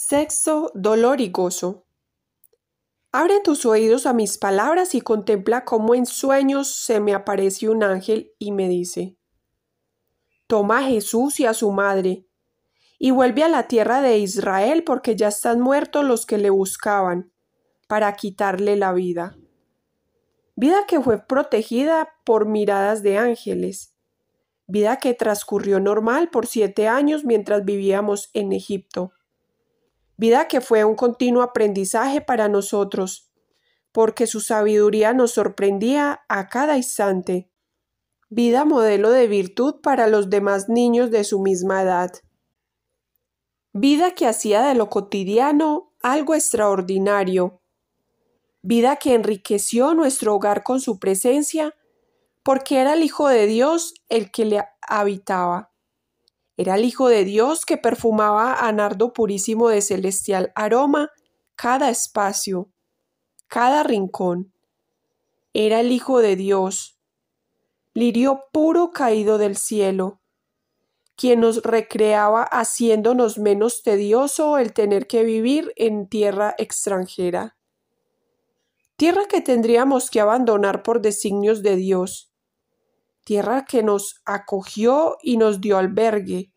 sexto dolor y gozo. Abre tus oídos a mis palabras y contempla cómo en sueños se me aparece un ángel y me dice, Toma a Jesús y a su madre, y vuelve a la tierra de Israel porque ya están muertos los que le buscaban, para quitarle la vida. Vida que fue protegida por miradas de ángeles, vida que transcurrió normal por siete años mientras vivíamos en Egipto vida que fue un continuo aprendizaje para nosotros, porque su sabiduría nos sorprendía a cada instante. Vida modelo de virtud para los demás niños de su misma edad. Vida que hacía de lo cotidiano algo extraordinario. Vida que enriqueció nuestro hogar con su presencia, porque era el Hijo de Dios el que le habitaba. Era el Hijo de Dios que perfumaba a nardo purísimo de celestial aroma cada espacio, cada rincón. Era el Hijo de Dios, lirio puro caído del cielo, quien nos recreaba haciéndonos menos tedioso el tener que vivir en tierra extranjera. Tierra que tendríamos que abandonar por designios de Dios tierra que nos acogió y nos dio albergue,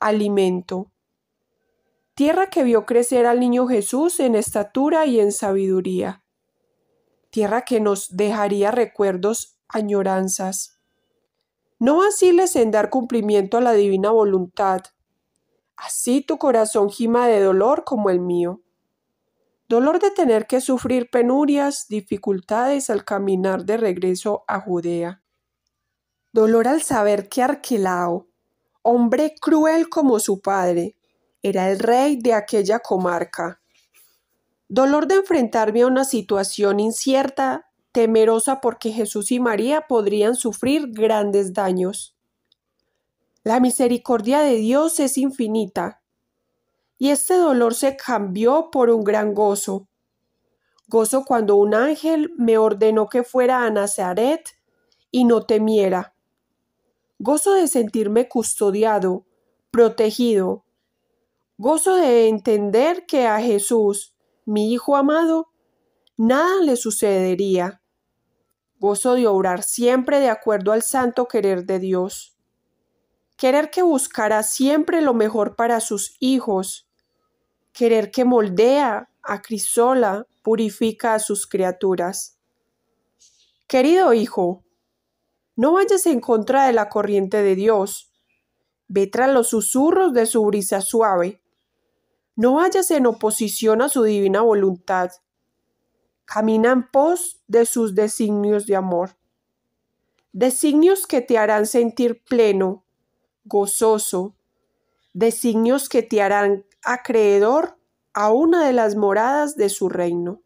alimento, tierra que vio crecer al niño Jesús en estatura y en sabiduría, tierra que nos dejaría recuerdos, añoranzas. No vaciles en dar cumplimiento a la divina voluntad, así tu corazón gima de dolor como el mío. Dolor de tener que sufrir penurias, dificultades al caminar de regreso a Judea dolor al saber que Arquelao, hombre cruel como su padre, era el rey de aquella comarca. Dolor de enfrentarme a una situación incierta, temerosa porque Jesús y María podrían sufrir grandes daños. La misericordia de Dios es infinita, y este dolor se cambió por un gran gozo. Gozo cuando un ángel me ordenó que fuera a Nazaret y no temiera gozo de sentirme custodiado, protegido, gozo de entender que a Jesús, mi Hijo amado, nada le sucedería, gozo de orar siempre de acuerdo al santo querer de Dios, querer que buscará siempre lo mejor para sus hijos, querer que moldea, acrisola, purifica a sus criaturas. Querido hijo, no vayas en contra de la corriente de Dios. Ve tras los susurros de su brisa suave. No vayas en oposición a su divina voluntad. Camina en pos de sus designios de amor. Designios que te harán sentir pleno, gozoso. Designios que te harán acreedor a una de las moradas de su reino.